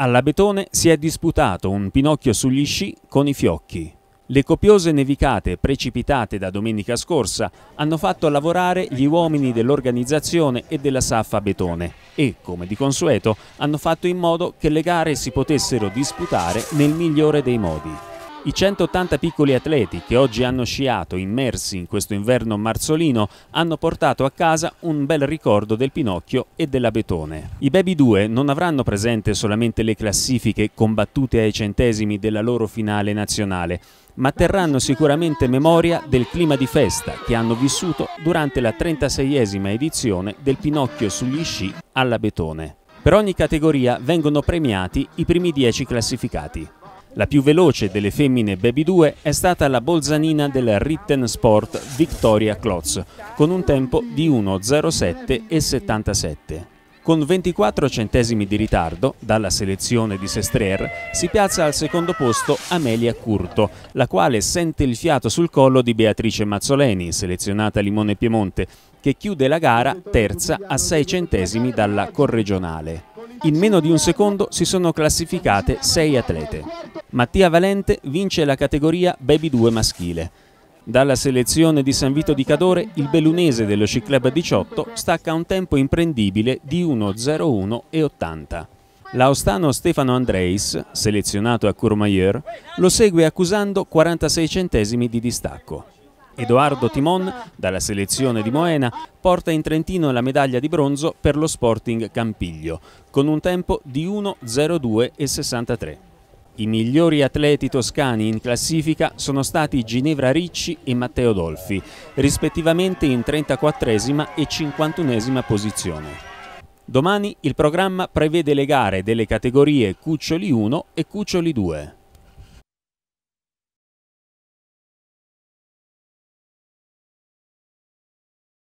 Alla Betone si è disputato un Pinocchio sugli sci con i fiocchi. Le copiose nevicate precipitate da domenica scorsa hanno fatto lavorare gli uomini dell'organizzazione e della Saffa Betone e, come di consueto, hanno fatto in modo che le gare si potessero disputare nel migliore dei modi. I 180 piccoli atleti che oggi hanno sciato immersi in questo inverno marzolino hanno portato a casa un bel ricordo del Pinocchio e della Betone. I Baby 2 non avranno presente solamente le classifiche combattute ai centesimi della loro finale nazionale, ma terranno sicuramente memoria del clima di festa che hanno vissuto durante la 36esima edizione del Pinocchio sugli sci alla Betone. Per ogni categoria vengono premiati i primi 10 classificati. La più veloce delle femmine Baby 2 è stata la bolzanina del Ritten Sport Victoria Klotz, con un tempo di 1.07,77. Con 24 centesimi di ritardo, dalla selezione di Sestrer, si piazza al secondo posto Amelia Curto, la quale sente il fiato sul collo di Beatrice Mazzoleni, selezionata Limone Piemonte, che chiude la gara terza a 6 centesimi dalla corregionale. In meno di un secondo si sono classificate 6 atlete. Mattia Valente vince la categoria Baby 2 maschile. Dalla selezione di San Vito di Cadore, il bellunese dello Sci Club 18 stacca un tempo imprendibile di 1.01,80. L'austano Stefano Andreis, selezionato a Courmayeur, lo segue accusando 46 centesimi di distacco. Edoardo Timon, dalla selezione di Moena, porta in Trentino la medaglia di bronzo per lo Sporting Campiglio, con un tempo di 1.02,63. I migliori atleti toscani in classifica sono stati Ginevra Ricci e Matteo Dolfi, rispettivamente in 34esima e 51esima posizione. Domani il programma prevede le gare delle categorie Cuccioli 1 e Cuccioli 2.